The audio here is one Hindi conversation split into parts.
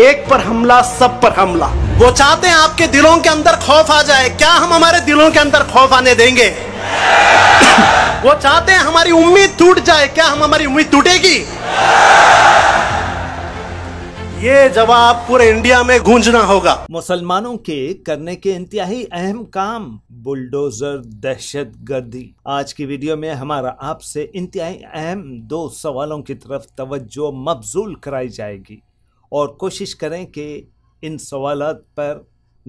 एक पर हमला सब पर हमला वो चाहते हैं आपके दिलों के अंदर खौफ आ जाए क्या हम हमारे दिलों के अंदर खौफ आने देंगे वो चाहते हैं हमारी उम्मीद टूट जाए क्या हम हमारी उम्मीद टूटेगी ये जवाब पूरे इंडिया में गूंजना होगा मुसलमानों के करने के इंतहाई अहम काम बुलडोजर दहशत गर्दी आज की वीडियो में हमारा आपसे इंतहाई अहम दो सवालों की तरफ तवज्जो मबजूल कराई जाएगी और कोशिश करें कि इन सवालत पर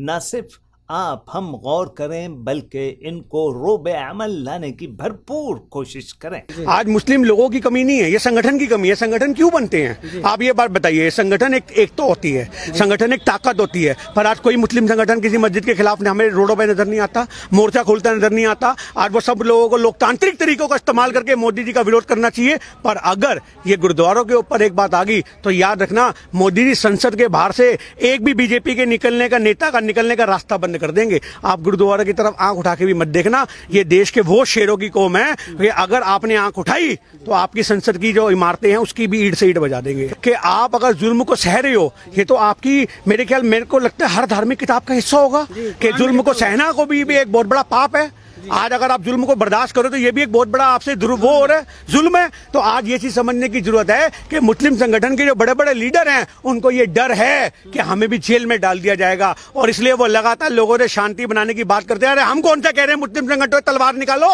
ना सिर्फ आप हम गौर करें बल्कि इनको रोब अमल लाने की भरपूर कोशिश करें आज मुस्लिम लोगों की कमी नहीं है ये संगठन की कमी है संगठन क्यों बनते हैं आप ये बात बताइए संगठन एक एक तो होती है संगठन एक ताकत होती है पर आज कोई मुस्लिम संगठन किसी मस्जिद के खिलाफ हमें रोडों पर नजर नहीं आता मोर्चा खोलता नजर नहीं आता आज वो सब लोगों को लोकतांत्रिक तरीकों का इस्तेमाल करके मोदी जी का विरोध करना चाहिए पर अगर ये गुरुद्वारों के ऊपर एक बात आ गई तो याद रखना मोदी जी संसद के बाहर से एक भी बीजेपी के निकलने का नेता का निकलने का रास्ता बंद कर देंगे आप गुरुद्वारा की तरफ आंख उठा के भी मत देखना ये देश के वो शेरों की कौम है कि अगर आपने आंख उठाई तो आपकी संसद की जो इमारतें हैं उसकी भी ईट से ईट बजा देंगे कि आप अगर जुल्म को सह रहे हो ये तो आपकी मेरे ख्याल मेरे को लगता है हर धार्मिक किताब का हिस्सा होगा कि जुल्म को सहना को भी, भी एक बहुत बड़ा पाप है आज अगर आप जुल्म को बर्दाश्त करो तो ये भी एक बहुत बड़ा आपसे ध्रुव हो रहा है जुल्म है तो आज ये चीज समझने की जरूरत है कि मुस्लिम संगठन के जो बड़े बड़े लीडर हैं उनको ये डर है कि हमें भी जेल में डाल दिया जाएगा और इसलिए वो लगातार लोगों ने शांति बनाने की बात करते हैं अरे हम कौन सा कह रहे हैं मुस्लिम संगठन तलवार निकालो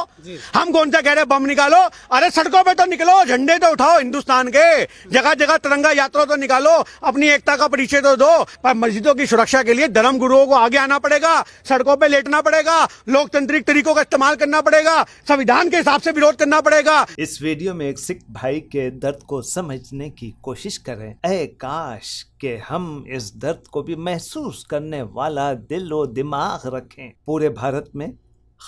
हम कौन सा कह रहे हैं बम निकालो अरे सड़कों पर तो निकलो झंडे तो उठाओ हिंदुस्तान के जगह जगह तिरंगा यात्रा तो निकालो अपनी एकता का परिचय तो दो पर मस्जिदों की सुरक्षा के लिए धर्म गुरुओं को आगे आना पड़ेगा सड़कों पर लेटना पड़ेगा लोकतांत्रिक तरीकों का इस्तेमाल करना पड़ेगा संविधान के हिसाब से विरोध करना पड़ेगा इस वीडियो में एक सिख भाई के दर्द को समझने की कोशिश करें अः काश के हम इस दर्द को भी महसूस करने वाला दिल और दिमाग रखें पूरे भारत में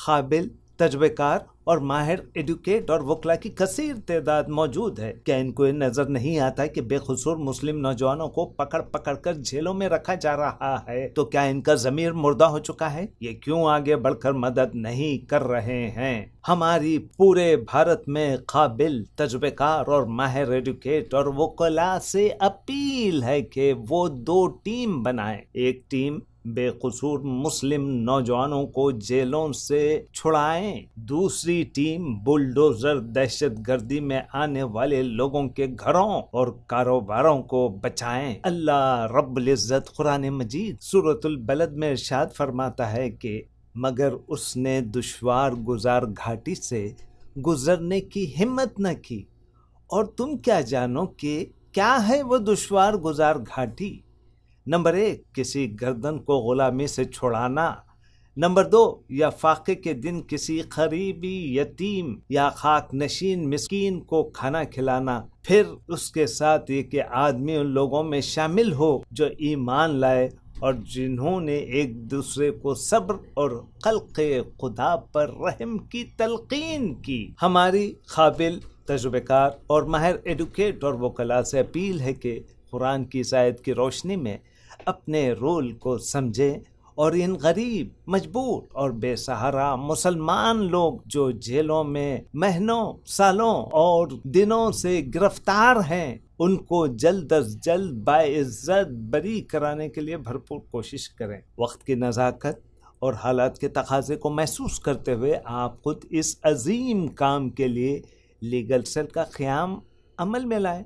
काबिल तजबेकार और माहिर एडुकेट और वकला की कसीर तादाद मौजूद है क्या इनको नजर नहीं आता कि बेखसूर मुस्लिम नौजवानों को पकड़ पकड़ कर जेलों में रखा जा रहा है तो क्या इनका जमीर मुर्दा हो चुका है ये क्यों आगे बढ़कर मदद नहीं कर रहे हैं हमारी पूरे भारत में काबिल तजुबेकार और माहिर एडुकेट और वकला से अपील है कि वो दो टीम बनाए एक टीम बेकसूर मुस्लिम नौजवानों को जेलों से छुड़ाएं दूसरी टीम बुलडोजर दहशत गर्दी में आने वाले लोगों के घरों और कारोबारों को बचाएं अल्लाह रबत इज़्ज़त कुरान मजीद सूरतुल बलद में इरशाद फरमाता है कि मगर उसने दुशवार गुजार घाटी से गुजरने की हिम्मत न की और तुम क्या जानो कि क्या है वो दुशवार गुजार घाटी नंबर एक किसी गर्दन को गुलामी से छुड़ाना नंबर दो या फाके के दिन किसी करीबी यतीम या खाक नशीन मिस्किन को खाना खिलाना फिर उसके साथ ये आदमी उन लोगों में शामिल हो जो ईमान लाए और जिन्होंने एक दूसरे को सब्र और के खुदा पर रहम की तलकीन की हमारी काबिल तजुर्बेकार और माहिर एडुकेट और वकला से अपील है कि कुरान की शायद की रोशनी में अपने रोल को समझें और इन गरीब मजबूर और बेसहारा मुसलमान लोग जो जेलों में महीनों सालों और दिनों से गिरफ्तार हैं उनको जल्द अज जल्द बाज़्ज़त बरी कराने के लिए भरपूर कोशिश करें वक्त की नज़ाकत और हालात के तकाजे को महसूस करते हुए आप खुद इस अजीम काम के लिए लीगल सेल का क़्याम अमल में लाएँ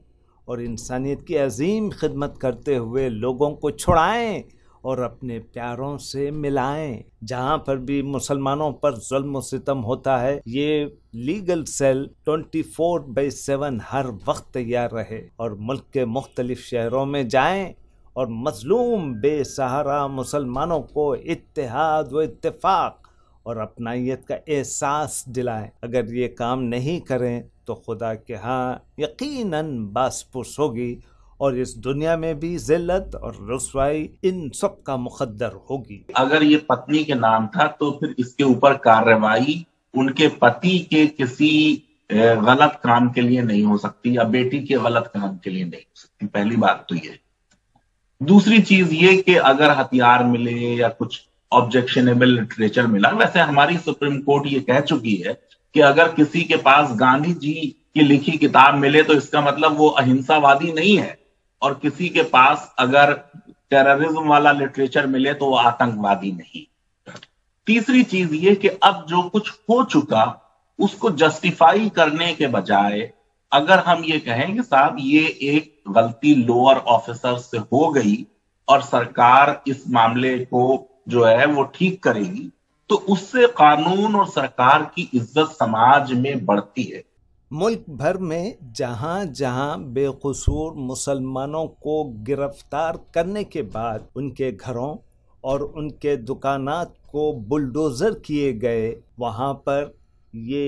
और इंसानियत की अजीम खिदमत करते हुए लोगों को छुड़ाएं और अपने प्यारों से मिलाएं जहां पर भी मुसलमानों पर जुल्म सितम होता है ये legal cell 24 four by seven हर वक्त तैयार रहे और मुल्क के मुख्तलिफ शहरों में जाएं और मजलूम बेसहारा मुसलमानों को इतिहाद व इतफाक़ और अपनाइत का एहसास दिलाएं अगर ये काम नहीं करें तो खुदा के हाँ यकीनन बासपुस होगी और इस दुनिया में भी जिल्लत और रसवाई इन सब का मुकदर होगी अगर ये पत्नी के नाम था तो फिर इसके ऊपर कार्रवाई उनके पति के किसी गलत काम के लिए नहीं हो सकती या बेटी के गलत काम के लिए नहीं हो सकती पहली बात तो ये दूसरी चीज ये कि अगर हथियार मिले या कुछ ऑब्जेक्शनेबल लिटरेचर मिला वैसे हमारी सुप्रीम कोर्ट ये कह चुकी है कि अगर किसी के पास गांधी जी की लिखी किताब मिले तो इसका मतलब वो अहिंसावादी नहीं है और किसी के पास अगर टेररिज्म वाला लिटरेचर मिले तो वो आतंकवादी नहीं तीसरी चीज ये कि अब जो कुछ हो चुका उसको जस्टिफाई करने के बजाय अगर हम ये कहें कि साहब ये एक गलती लोअर ऑफिसर से हो गई और सरकार इस मामले को जो है वो ठीक करेगी तो उससे कानून और सरकार की इज्जत समाज में बढ़ती है मुल्क भर में जहां जहां बेकसूर मुसलमानों को गिरफ्तार करने के बाद उनके घरों और उनके दुकानात को बुलडोज़र किए गए वहां पर ये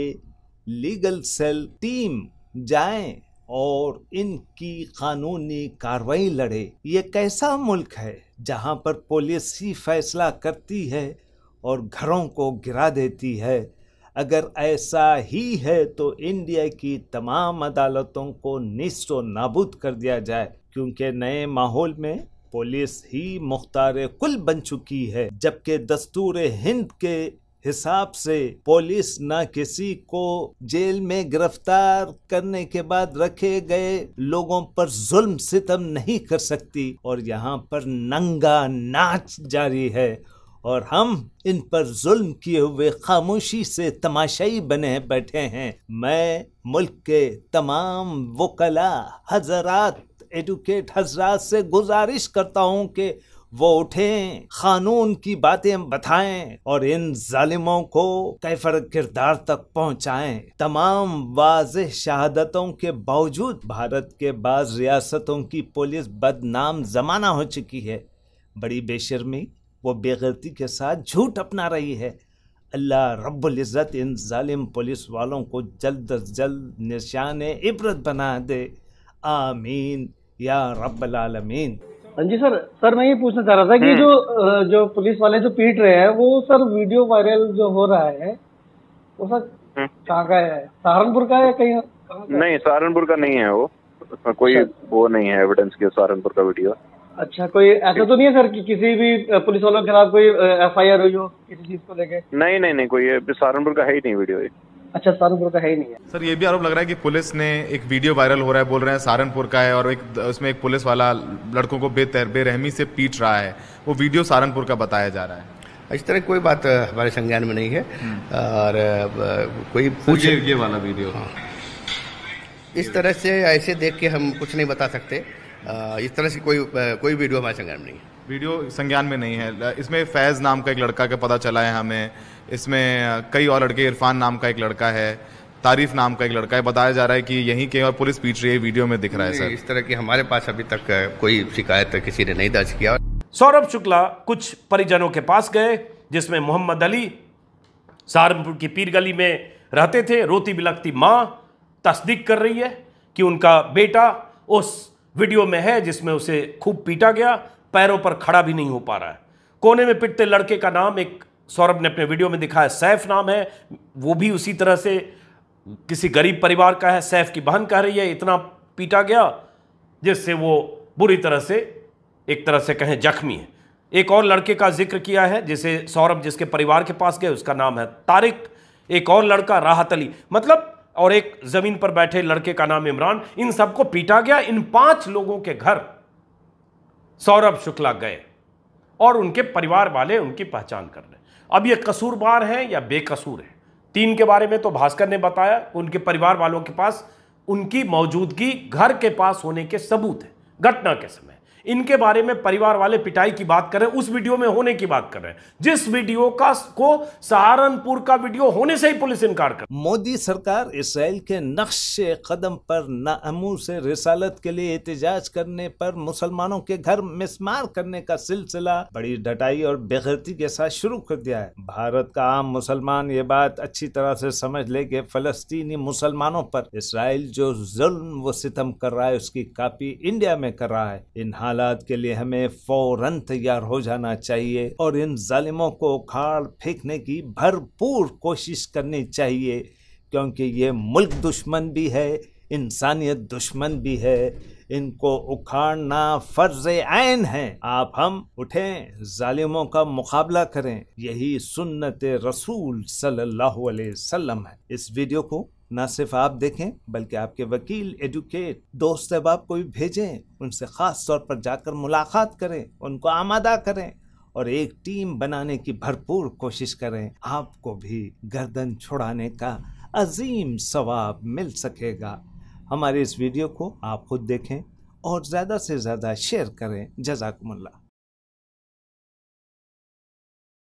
लीगल सेल टीम जाएं और इनकी कानूनी कार्रवाई लड़े ये कैसा मुल्क है जहां पर पुलिस ही फैसला करती है और घरों को गिरा देती है अगर ऐसा ही है तो इंडिया की तमाम अदालतों को निस्तो नाबूद कर दिया जाए क्योंकि नए माहौल में पुलिस ही मुख्तार कुल बन चुकी है जबकि दस्तूर हिंद के हिसाब से पुलिस न किसी को जेल में गिरफ्तार करने के बाद रखे गए लोगों पर जुल्म सितम नहीं कर सकती और यहाँ पर नंगा नाच जारी है और हम इन पर जुल्म किए हुए खामोशी से तमाशाई बने बैठे हैं मैं मुल्क के तमाम वकला हजरात एडुकेट हजरात से गुजारिश करता हूँ कि वो उठें कानून की बातें बताएं और इन जालिमों को कैफर किरदार तक पहुंचाएं तमाम वाज शहादतों के बावजूद भारत के बाद रियासतों की पुलिस बदनाम जमाना हो चुकी है बड़ी बेशर्मी वो बेगलती के साथ झूठ अपना रही है अल्लाह इज़्ज़त इन ालिम पुलिस वालों को जल्द अज जल्द निशान इबरत बना दे आमीन या आलमीन हाँ जी सर सर मैं ये पूछना चाह रहा था कि जो जो पुलिस वाले जो पीट रहे हैं वो सर वीडियो वायरल जो हो रहा है वो सर हम्म। कहाँ का है सहारनपुर का है कहीं नहीं सहारनपुर का नहीं है वो उसमें कोई अच्छा। वो नहीं है एविडेंस के सहारनपुर का वीडियो अच्छा कोई ऐसा तो नहीं है सर कि किसी भी पुलिस वालों के खिलाफ कोई एफ आई आर हुई हो किसी चीज को लेके नहीं नहीं नहीं कोई सहारनपुर का है ही नहीं वीडियो ये अच्छा सहारनपुर का है ही नहीं है सर ये भी आरोप लग रहा है कि पुलिस ने एक वीडियो वायरल हो रहा है बोल रहे हैं सहारनपुर का है और एक उसमें एक पुलिस वाला लड़कों को बेतर बेरहमी से पीट रहा है वो वीडियो सहारनपुर का बताया जा रहा है इस तरह कोई बात हमारे संज्ञान में नहीं है हम्म। और कोई पूछे ये वाला वीडियो हाँ। इस तरह से ऐसे देख के हम कुछ नहीं बता सकते इस तरह से कोई कोई वीडियो हमारे संज्ञान में नहीं है वीडियो संज्ञान में नहीं है इसमें फैज़ नाम का एक लड़का का पता चला है हमें इसमें कई और लड़के इरफान नाम का एक लड़का है तारीफ नाम का एक लड़का है बताया जा रहा है कि यहीं के और पुलिस पीट रही है वीडियो में दिख रहा है सर इस तरह की हमारे पास अभी तक कोई शिकायत किसी ने नहीं दर्ज किया सौरभ शुक्ला कुछ परिजनों के पास गए जिसमें मोहम्मद अली सहारनपुर की पीर गली में रहते थे रोती बिलकती माँ तस्दीक कर रही है कि उनका बेटा उस वीडियो में है जिसमें उसे खूब पीटा गया पैरों पर खड़ा भी नहीं हो पा रहा है कोने में पिटते लड़के का नाम एक सौरभ ने अपने वीडियो में दिखा है सैफ नाम है वो भी उसी तरह से किसी गरीब परिवार का है सैफ की बहन कह रही है इतना पीटा गया जिससे वो बुरी तरह से एक तरह से कहें जख्मी है एक और लड़के का जिक्र किया है जिसे सौरभ जिसके परिवार के पास गए उसका नाम है तारिक एक और लड़का राहत अली मतलब और एक जमीन पर बैठे लड़के का नाम इमरान इन सबको पीटा गया इन पांच लोगों के घर सौरभ शुक्ला गए और उनके परिवार वाले उनकी पहचान कर रहे अब ये कसूरवार है या बेकसूर है तीन के बारे में तो भास्कर ने बताया उनके परिवार वालों के पास उनकी मौजूदगी घर के पास होने के सबूत है घटना के समय इनके बारे में परिवार वाले पिटाई की बात कर रहे हैं उस वीडियो में होने की बात कर रहे हैं जिस वीडियो का को सहारनपुर का वीडियो होने से ही पुलिस इनकार कर मोदी सरकार इसराइल के नक्शे कदम पर नामू से रिसालत के लिए एहतजाज करने पर मुसलमानों के घर मिसमार करने का सिलसिला बड़ी डटाई और बेगरती के साथ शुरू कर दिया है भारत का आम मुसलमान ये बात अच्छी तरह से समझ ले के फलस्तीनी मुसलमानों पर इसराइल जो जुल्म व सितम कर रहा है उसकी कापी इंडिया में कर रहा है इन हालात के लिए हमें फौरन तैयार हो जाना चाहिए और इन जालिमों को उखाड़ फेंकने की भरपूर कोशिश करनी चाहिए क्योंकि ये मुल्क दुश्मन भी है इंसानियत दुश्मन भी है इनको उखाड़ना फ़र्ज आयन है आप हम उठें जालिमों का मुकाबला करें यही सुन्नत रसूल सल्लल्लाहु अलैहि वसल्लम है इस वीडियो को ना सिर्फ आप देखें बल्कि आपके वकील एजुकेट दोस्त अहबाब को भी भेजें उनसे ख़ास तौर पर जाकर मुलाकात करें उनको आमादा करें और एक टीम बनाने की भरपूर कोशिश करें आपको भी गर्दन छुड़ाने का अजीम सवाब मिल सकेगा हमारे इस वीडियो को आप खुद देखें और ज़्यादा से ज़्यादा शेयर करें जजाकमल्ला